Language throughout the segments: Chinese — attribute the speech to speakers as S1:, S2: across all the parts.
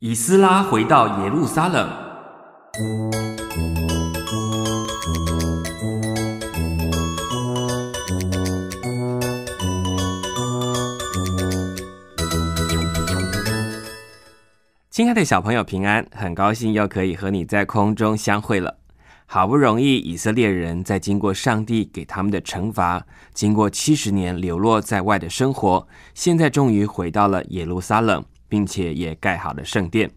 S1: 以斯拉回到耶路撒冷。亲爱的小朋友，平安！很高兴又可以和你在空中相会了。好不容易，以色列人在经过上帝给他们的惩罚，经过七十年流落在外的生活，现在终于回到了耶路撒冷。并且也盖好了圣殿。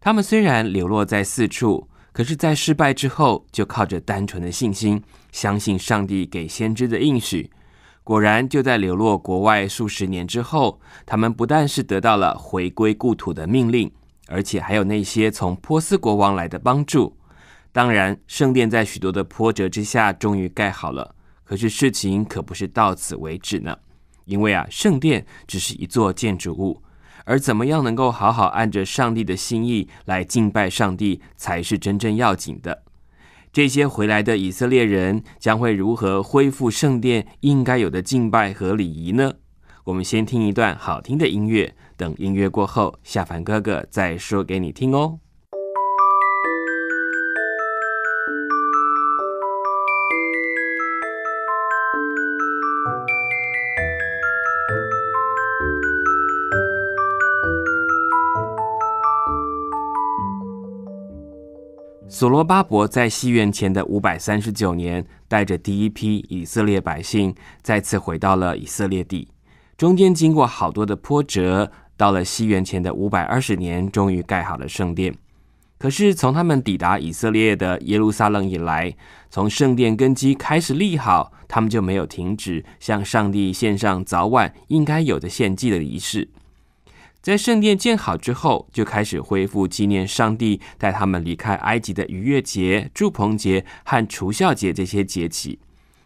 S1: 他们虽然流落在四处，可是，在失败之后，就靠着单纯的信心，相信上帝给先知的应许。果然，就在流落国外数十年之后，他们不但是得到了回归故土的命令，而且还有那些从波斯国王来的帮助。当然，圣殿在许多的波折之下，终于盖好了。可是，事情可不是到此为止呢，因为啊，圣殿只是一座建筑物。而怎么样能够好好按着上帝的心意来敬拜上帝，才是真正要紧的。这些回来的以色列人将会如何恢复圣殿应该有的敬拜和礼仪呢？我们先听一段好听的音乐，等音乐过后，下凡哥哥再说给你听哦。所罗巴伯在西元前的五百三十九年，带着第一批以色列百姓，再次回到了以色列地。中间经过好多的波折，到了西元前的五百二十年，终于盖好了圣殿。可是从他们抵达以色列的耶路撒冷以来，从圣殿根基开始立好，他们就没有停止向上帝献上早晚应该有的献祭的仪式。在圣殿建好之后，就开始恢复纪念上帝带他们离开埃及的逾越节、祝棚节和除孝节这些节气。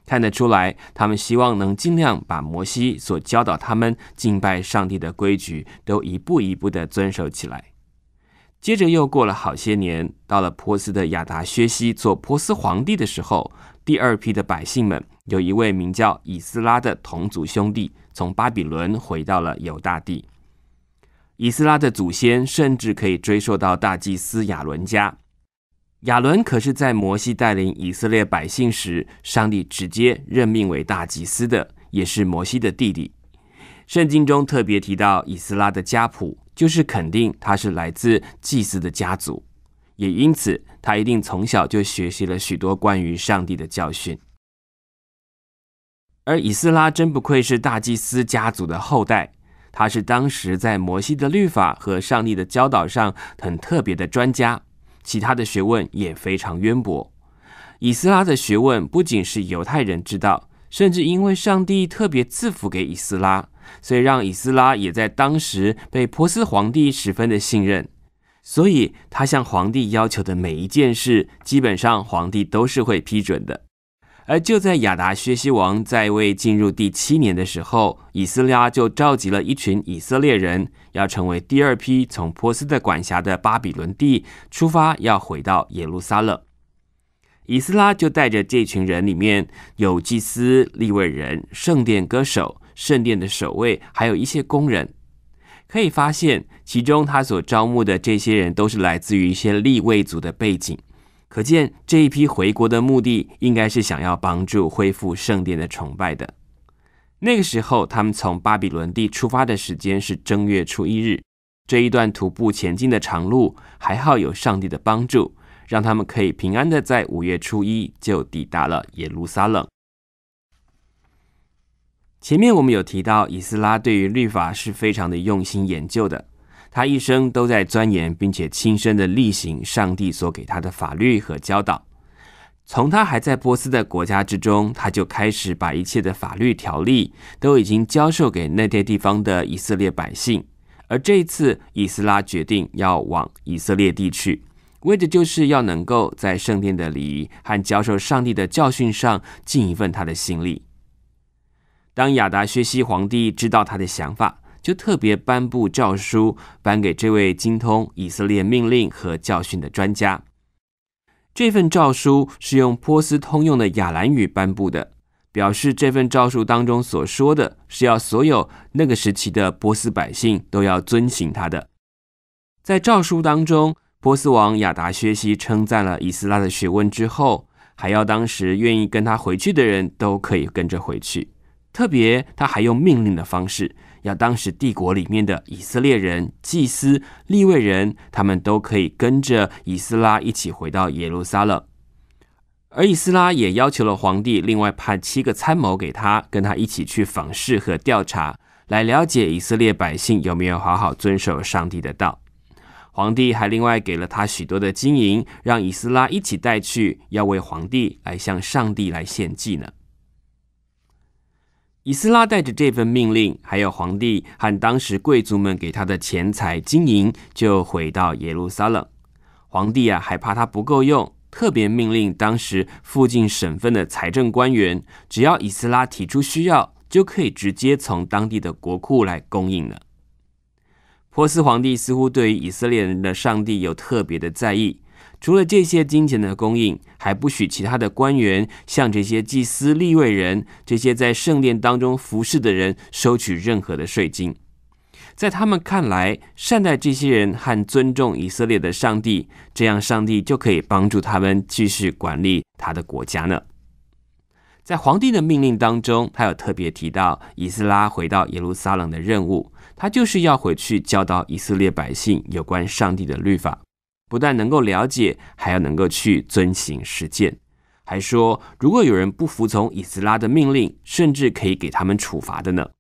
S1: 看得出来，他们希望能尽量把摩西所教导他们敬拜上帝的规矩，都一步一步的遵守起来。接着又过了好些年，到了波斯的亚达薛西做波斯皇帝的时候，第二批的百姓们有一位名叫以斯拉的同族兄弟，从巴比伦回到了犹大地。以斯拉的祖先甚至可以追溯到大祭司亚伦家。亚伦可是在摩西带领以色列百姓时，上帝直接任命为大祭司的，也是摩西的弟弟。圣经中特别提到以斯拉的家谱，就是肯定他是来自祭司的家族，也因此他一定从小就学习了许多关于上帝的教训。而以斯拉真不愧是大祭司家族的后代。他是当时在摩西的律法和上帝的教导上很特别的专家，其他的学问也非常渊博。以斯拉的学问不仅是犹太人知道，甚至因为上帝特别赐福给以斯拉，所以让以斯拉也在当时被波斯皇帝十分的信任。所以他向皇帝要求的每一件事，基本上皇帝都是会批准的。而就在亚达薛西王在位进入第七年的时候，以色列就召集了一群以色列人，要成为第二批从波斯的管辖的巴比伦地出发，要回到耶路撒冷。以斯拉就带着这群人里面，有祭司、立位人、圣殿歌手、圣殿的守卫，还有一些工人。可以发现，其中他所招募的这些人，都是来自于一些立位族的背景。可见这一批回国的目的应该是想要帮助恢复圣殿的崇拜的。那个时候，他们从巴比伦地出发的时间是正月初一日，这一段徒步前进的长路，还好有上帝的帮助，让他们可以平安的在五月初一就抵达了耶路撒冷。前面我们有提到，以斯拉对于律法是非常的用心研究的。他一生都在钻研，并且亲身的例行上帝所给他的法律和教导。从他还在波斯的国家之中，他就开始把一切的法律条例都已经教授给那些地方的以色列百姓。而这一次，以斯拉决定要往以色列地去，为的就是要能够在圣殿的礼仪和教授上帝的教训上尽一份他的心力。当亚达薛西皇帝知道他的想法。就特别颁布诏书，颁给这位精通以色列命令和教训的专家。这份诏书是用波斯通用的雅兰语颁布的，表示这份诏书当中所说的是要所有那个时期的波斯百姓都要遵循他的。在诏书当中，波斯王亚达薛西称赞了以斯拉的学问之后，还要当时愿意跟他回去的人都可以跟着回去。特别他还用命令的方式。要当时帝国里面的以色列人、祭司、立位人，他们都可以跟着以斯拉一起回到耶路撒冷。而以斯拉也要求了皇帝，另外派七个参谋给他，跟他一起去访视和调查，来了解以色列百姓有没有好好遵守上帝的道。皇帝还另外给了他许多的金银，让以斯拉一起带去，要为皇帝来向上帝来献祭呢。以斯拉带着这份命令，还有皇帝和当时贵族们给他的钱财金银，就回到耶路撒冷。皇帝啊，还怕他不够用，特别命令当时附近省份的财政官员，只要以斯拉提出需要，就可以直接从当地的国库来供应了。波斯皇帝似乎对于以色列人的上帝有特别的在意。除了这些金钱的供应，还不许其他的官员向这些祭司、立位人、这些在圣殿当中服侍的人收取任何的税金。在他们看来，善待这些人和尊重以色列的上帝，这样上帝就可以帮助他们继续管理他的国家呢。在皇帝的命令当中，他有特别提到以斯拉回到耶路撒冷的任务，他就是要回去教导以色列百姓有关上帝的律法。不但能够了解，还要能够去遵行实践。还说，如果有人不服从以斯拉的命令，甚至可以给他们处罚的呢。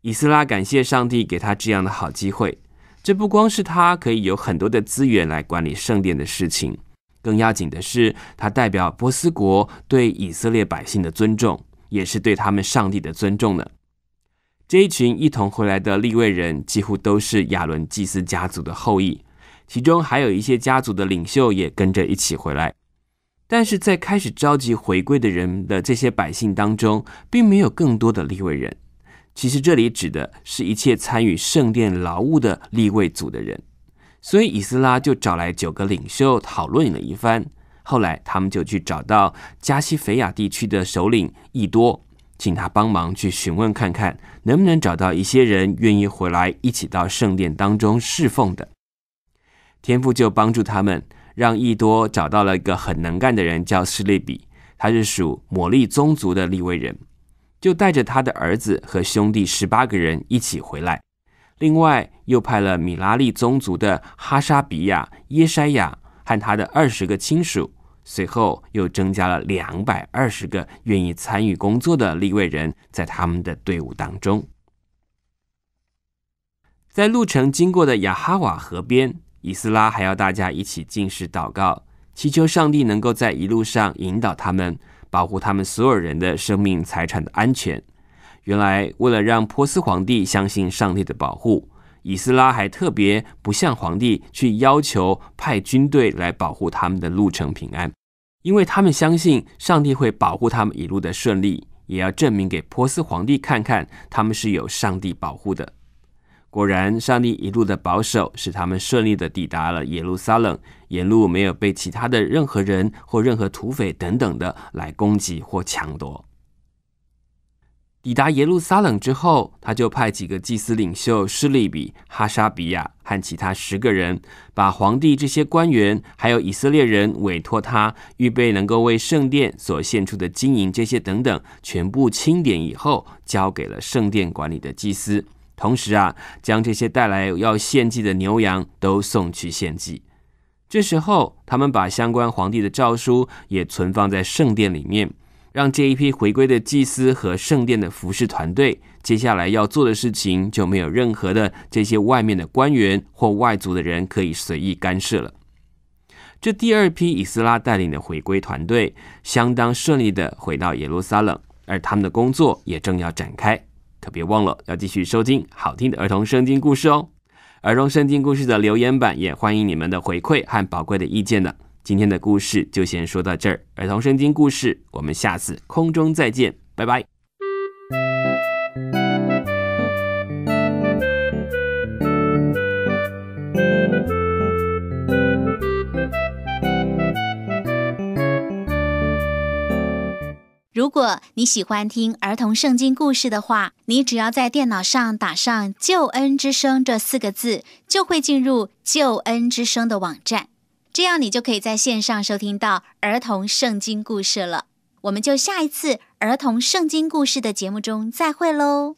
S1: 以斯拉感谢上帝给他这样的好机会，这不光是他可以有很多的资源来管理圣殿的事情，更要紧的是，他代表波斯国对以色列百姓的尊重，也是对他们上帝的尊重呢。这一群一同回来的立位人几乎都是亚伦祭司家族的后裔，其中还有一些家族的领袖也跟着一起回来。但是在开始召集回归的人的这些百姓当中，并没有更多的立位人。其实这里指的是一切参与圣殿劳务的立位组的人。所以以斯拉就找来九个领袖讨论了一番，后来他们就去找到加西斐亚地区的首领易多。请他帮忙去询问看看，能不能找到一些人愿意回来一起到圣殿当中侍奉的。天父就帮助他们，让一多找到了一个很能干的人，叫斯利比，他是属摩利宗族的利未人，就带着他的儿子和兄弟十八个人一起回来。另外又派了米拉利宗族的哈沙比亚、耶筛亚和他的二十个亲属。随后又增加了两百二十个愿意参与工作的立位人在他们的队伍当中。在路程经过的雅哈瓦河边，以斯拉还要大家一起进食祷告，祈求上帝能够在一路上引导他们，保护他们所有人的生命财产的安全。原来为了让波斯皇帝相信上帝的保护，以斯拉还特别不向皇帝去要求派军队来保护他们的路程平安。因为他们相信上帝会保护他们一路的顺利，也要证明给波斯皇帝看看，他们是有上帝保护的。果然，上帝一路的保守，使他们顺利的抵达了耶路撒冷，沿路没有被其他的任何人或任何土匪等等的来攻击或抢夺。抵达耶路撒冷之后，他就派几个祭司领袖施利比、哈沙比亚和其他十个人，把皇帝这些官员还有以色列人委托他预备能够为圣殿所献出的金银这些等等，全部清点以后，交给了圣殿管理的祭司。同时啊，将这些带来要献祭的牛羊都送去献祭。这时候，他们把相关皇帝的诏书也存放在圣殿里面。让这一批回归的祭司和圣殿的服侍团队，接下来要做的事情就没有任何的这些外面的官员或外族的人可以随意干涉了。这第二批以斯拉带领的回归团队相当顺利的回到耶路撒冷，而他们的工作也正要展开。可别忘了要继续收听好听的儿童圣经故事哦。儿童圣经故事的留言版也欢迎你们的回馈和宝贵的意见的。今天的故事就先说到这儿。儿童圣经故事，我们下次空中再见，拜拜。如果你喜欢听儿童圣经故事的话，你只要在电脑上打上“救恩之声”这四个字，就会进入“救恩之声”的网站。这样你就可以在线上收听到儿童圣经故事了。我们就下一次儿童圣经故事的节目中再会喽。